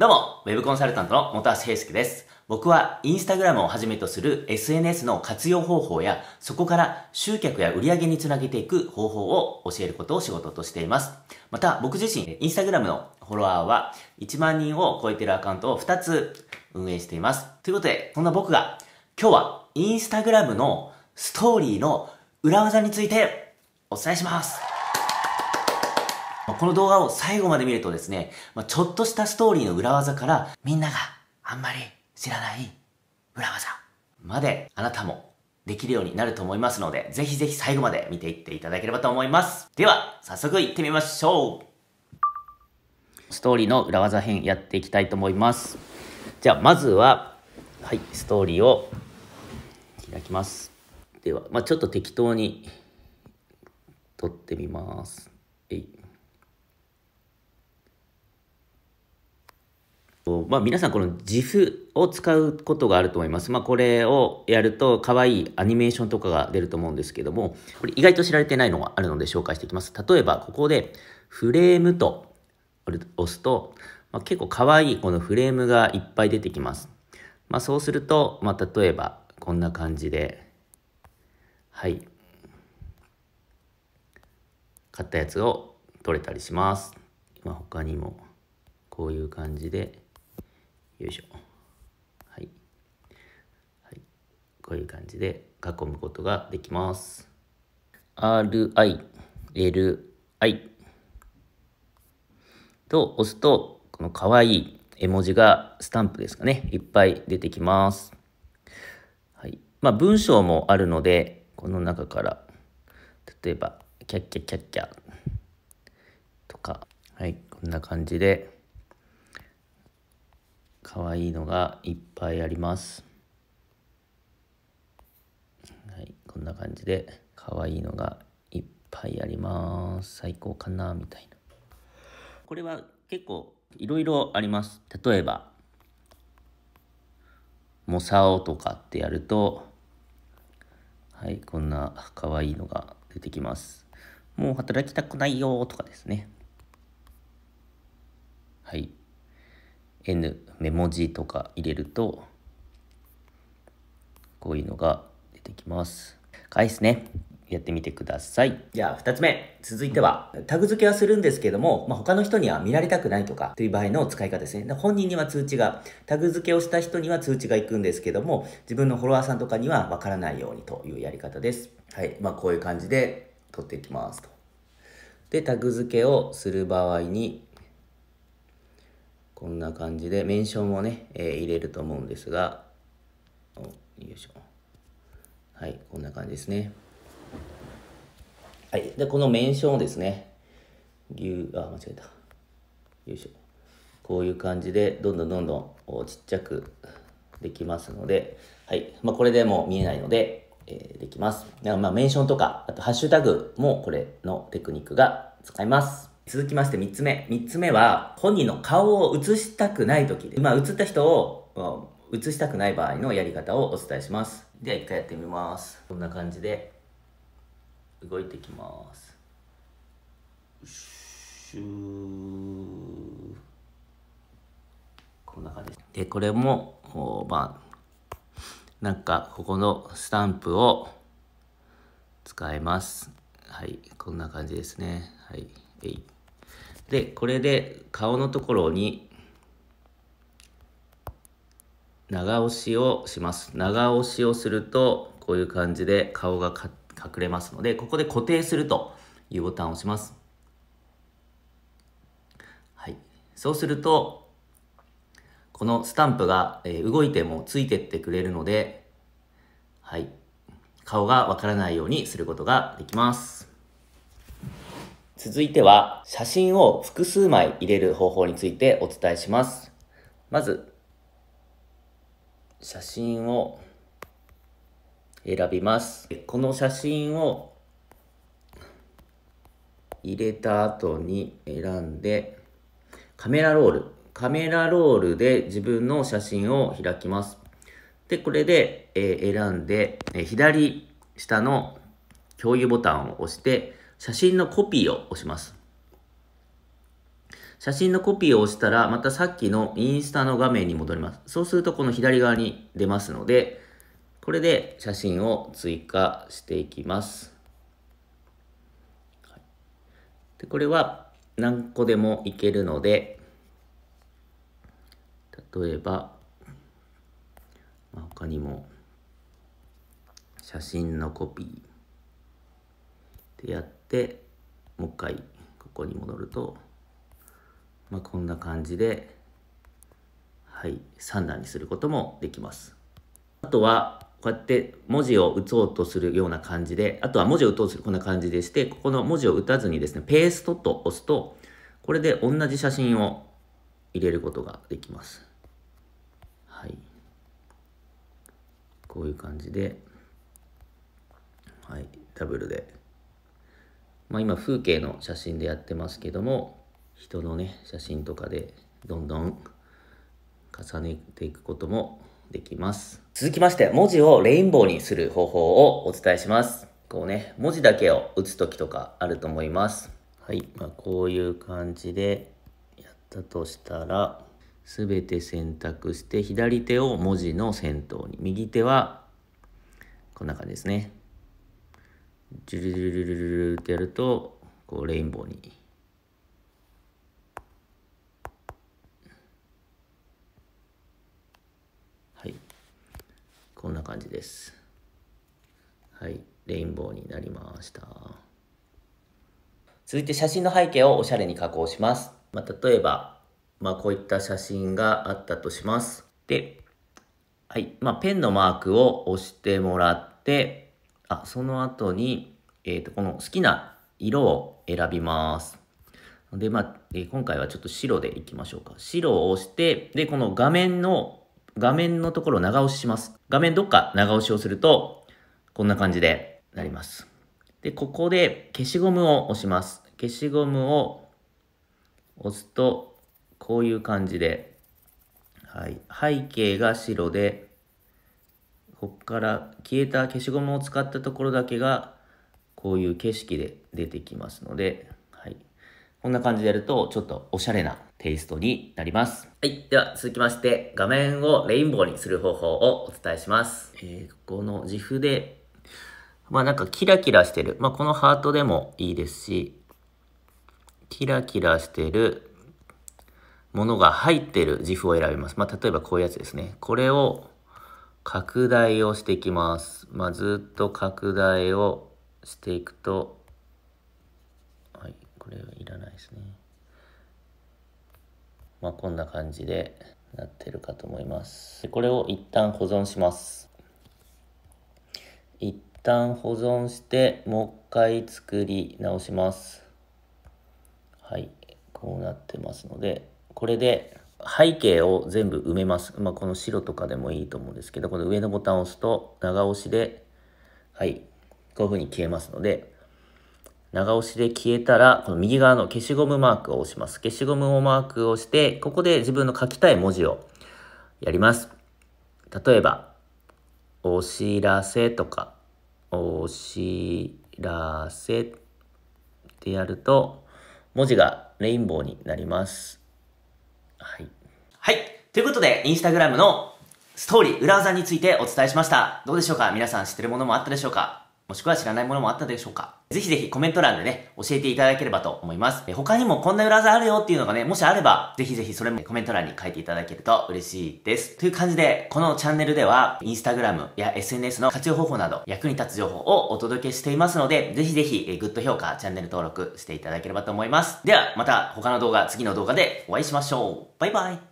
どうも、Web コンサルタントの本橋平介です。僕はインスタグラムをはじめとする SNS の活用方法や、そこから集客や売り上げにつなげていく方法を教えることを仕事としています。また、僕自身、インスタグラムのフォロワーは1万人を超えているアカウントを2つ運営しています。ということで、そんな僕が今日はインスタグラムのストーリーの裏技についてお伝えします。この動画を最後まで見るとですね、まあ、ちょっとしたストーリーの裏技から、みんながあんまり知らない裏技まで、あなたもできるようになると思いますので、ぜひぜひ最後まで見ていっていただければと思います。では、早速いってみましょうストーリーの裏技編やっていきたいと思います。じゃあ、まずは、はい、ストーリーを開きます。では、まあ、ちょっと適当に撮ってみます。えいと、まあ、皆さんこの GIF を使うことがあると思います。まあ、これをやると可愛いアニメーションとかが出ると思うんですけども、これ意外と知られてないのがあるので紹介していきます。例えば、ここでフレームと押すと、まあ、結構可愛いこのフレームがいっぱい出てきます。まあ、そうすると、まあ、例えばこんな感じで、はい。買ったやつを取れたりします。まあ、他にもこういう感じで、よいしょはい、はい、こういう感じで囲むことができます RILI と押すとこのかわいい絵文字がスタンプですかねいっぱい出てきますはいまあ文章もあるのでこの中から例えばキャッキャキャッキャとかはいこんな感じで可愛いのがいっぱいあります。はい、こんな感じで可愛いのがいっぱいあります。最高かなみたいな。これは結構いろいろあります。例えば、モサオとかってやると、はい、こんな可愛いのが出てきます。もう働きたくないよとかですね。はい。N メモ字とか入れるとこういうのが出てきます返すねやってみてください。じゃあ、2つ目。続いては、タグ付けはするんですけども、まあ、他の人には見られたくないとか、という場合の使い方ですね。本人には通知が、タグ付けをした人には通知が行くんですけども、自分のフォロワーさんとかにはわからないようにというやり方です。はい。まあ、こういう感じで取っていきますと。で、タグ付けをする場合に、こんな感じで、メンションをね、えー、入れると思うんですが、よいしょ。はい、こんな感じですね。はい、で、このメンションをですね、牛、あ、間違えた。よいしょ。こういう感じで、どんどんどんどんちっちゃくできますので、はい、まあ、これでもう見えないので、えー、できます。では、まあ、メンションとか、あとハッシュタグもこれのテクニックが使えます。続きまして3つ目。3つ目は、本人の顔を映したくない時で、まあ、映った人を映したくない場合のやり方をお伝えします。では、一回やってみます。こんな感じで、動いていきます。シュー。こんな感じでこれも、まあ、なんか、ここのスタンプを使います。はい、こんな感じですね。はい。えい。で、これで顔のところに長押しをします。長押しをすると、こういう感じで顔が隠れますので、ここで固定するというボタンを押します。はい。そうすると、このスタンプが動いてもついてってくれるので、はい。顔がわからないようにすることができます。続いては、写真を複数枚入れる方法についてお伝えします。まず、写真を選びます。この写真を入れた後に選んで、カメラロール。カメラロールで自分の写真を開きます。で、これで、え選んで、え左下の共有ボタンを押して、写真のコピーを押します。写真のコピーを押したら、またさっきのインスタの画面に戻ります。そうすると、この左側に出ますので、これで写真を追加していきます。でこれは何個でもいけるので、例えば、他にも写真のコピー。でやってもう一回ここに戻ると、まあ、こんな感じで、はい、3段にすることもできます。あとはこうやって文字を打とうとするような感じで、あとは文字を打とうとするこんな感じでして、ここの文字を打たずにですね、ペーストと押すと、これで同じ写真を入れることができます。はい。こういう感じで、はい、ダブルでまあ、今風景の写真でやってますけども人のね写真とかでどんどん重ねていくこともできます続きまして文字をレインボーにする方法をお伝えしますこうね文字だけを打つ時とかあると思いますはい、まあ、こういう感じでやったとしたら全て選択して左手を文字の先頭に右手はこんな感じですねジュルュルルルルってやると、こうレインボーに。はい。こんな感じです。はい。レインボーになりました。続いて写真の背景をおしゃれに加工します。まあ、例えば、まあ、こういった写真があったとします。で、はい。まあ、ペンのマークを押してもらって、あ、その後に、えー、と、この好きな色を選びます。で、まあ、えー、今回はちょっと白でいきましょうか。白を押して、で、この画面の、画面のところを長押しします。画面どっか長押しをすると、こんな感じでなります。で、ここで消しゴムを押します。消しゴムを押すと、こういう感じで、はい、背景が白で、こっから消えた消しゴムを使ったところだけがこういう景色で出てきますので、はい、こんな感じでやるとちょっとおしゃれなテイストになります。はい。では続きまして画面をレインボーにする方法をお伝えします。えー、ここの自負でまあなんかキラキラしてる。まあこのハートでもいいですし、キラキラしてるものが入ってる自負を選びます。まあ例えばこういうやつですね。これを拡大をしていきます。まあ、ずっと拡大をしていくと、はい、これはいらないですね。まあ、こんな感じでなってるかと思います。これを一旦保存します。一旦保存して、もう一回作り直します。はい、こうなってますので、これで背景を全部埋めます。まあ、この白とかでもいいと思うんですけど、この上のボタンを押すと、長押しで、はい、こういう風に消えますので、長押しで消えたら、この右側の消しゴムマークを押します。消しゴムをマークをして、ここで自分の書きたい文字をやります。例えば、お知らせとか、お知らせってやると、文字がレインボーになります。はい。はい。ということで、インスタグラムのストーリー、裏技についてお伝えしました。どうでしょうか皆さん知ってるものもあったでしょうかもしくは知らないものもあったでしょうかぜひぜひコメント欄でね、教えていただければと思います。え他にもこんな裏技あるよっていうのがね、もしあれば、ぜひぜひそれもコメント欄に書いていただけると嬉しいです。という感じで、このチャンネルでは、インスタグラムや SNS の活用方法など、役に立つ情報をお届けしていますので、ぜひぜひ、えグッド評価、チャンネル登録していただければと思います。では、また他の動画、次の動画でお会いしましょう。バイバイ。